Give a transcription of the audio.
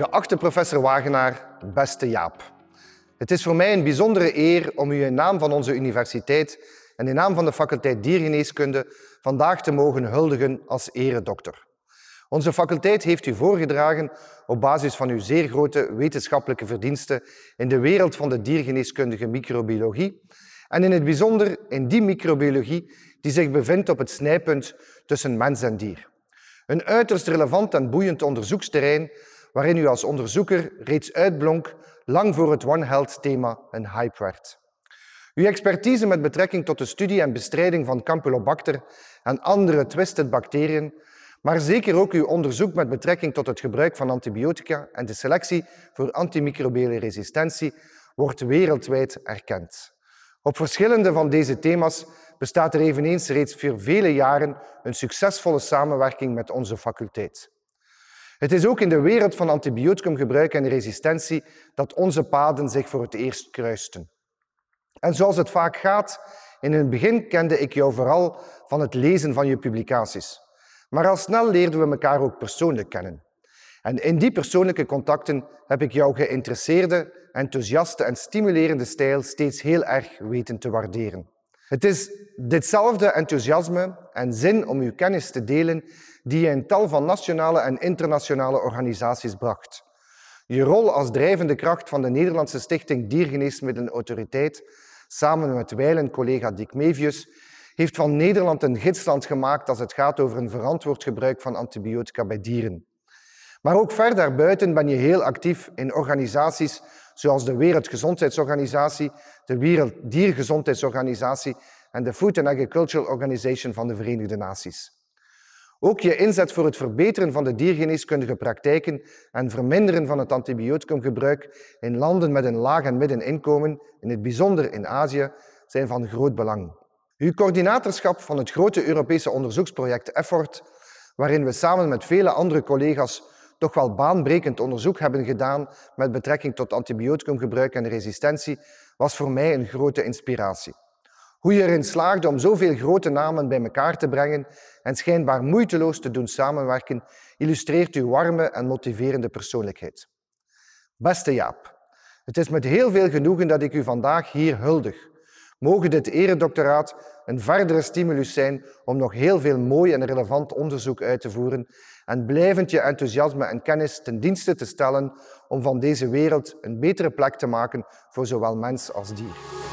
Geachte professor Wagenaar, beste Jaap. Het is voor mij een bijzondere eer om u in naam van onze universiteit en in naam van de faculteit diergeneeskunde vandaag te mogen huldigen als eredokter. Onze faculteit heeft u voorgedragen op basis van uw zeer grote wetenschappelijke verdiensten in de wereld van de diergeneeskundige microbiologie en in het bijzonder in die microbiologie die zich bevindt op het snijpunt tussen mens en dier. Een uiterst relevant en boeiend onderzoeksterrein waarin u als onderzoeker reeds uitblonk lang voor het One Health-thema een hype werd. Uw expertise met betrekking tot de studie en bestrijding van Campylobacter en andere twisted bacteriën, maar zeker ook uw onderzoek met betrekking tot het gebruik van antibiotica en de selectie voor antimicrobiële resistentie, wordt wereldwijd erkend. Op verschillende van deze thema's bestaat er eveneens reeds voor vele jaren een succesvolle samenwerking met onze faculteit. Het is ook in de wereld van antibioticumgebruik en resistentie dat onze paden zich voor het eerst kruisten. En zoals het vaak gaat, in het begin kende ik jou vooral van het lezen van je publicaties. Maar al snel leerden we elkaar ook persoonlijk kennen. En in die persoonlijke contacten heb ik jouw geïnteresseerde, enthousiaste en stimulerende stijl steeds heel erg weten te waarderen. Het is ditzelfde enthousiasme en zin om uw kennis te delen die je in tal van nationale en internationale organisaties bracht. Je rol als drijvende kracht van de Nederlandse Stichting Diergeneesmiddelenautoriteit, samen met wijlen collega Dick Mevius, heeft van Nederland een gidsland gemaakt als het gaat over een verantwoord gebruik van antibiotica bij dieren. Maar ook ver daarbuiten ben je heel actief in organisaties zoals de Wereldgezondheidsorganisatie, de Werelddiergezondheidsorganisatie en de Food and Agricultural Organization van de Verenigde Naties. Ook je inzet voor het verbeteren van de diergeneeskundige praktijken en verminderen van het antibioticumgebruik in landen met een laag en middeninkomen, in het bijzonder in Azië, zijn van groot belang. Uw coördinatorschap van het grote Europese onderzoeksproject EFFORT, waarin we samen met vele andere collega's toch wel baanbrekend onderzoek hebben gedaan met betrekking tot antibioticumgebruik en resistentie, was voor mij een grote inspiratie. Hoe je erin slaagde om zoveel grote namen bij elkaar te brengen en schijnbaar moeiteloos te doen samenwerken, illustreert uw warme en motiverende persoonlijkheid. Beste Jaap, het is met heel veel genoegen dat ik u vandaag hier huldig Mogen dit eredoctoraat een verdere stimulus zijn om nog heel veel mooi en relevant onderzoek uit te voeren en blijvend je enthousiasme en kennis ten dienste te stellen om van deze wereld een betere plek te maken voor zowel mens als dier.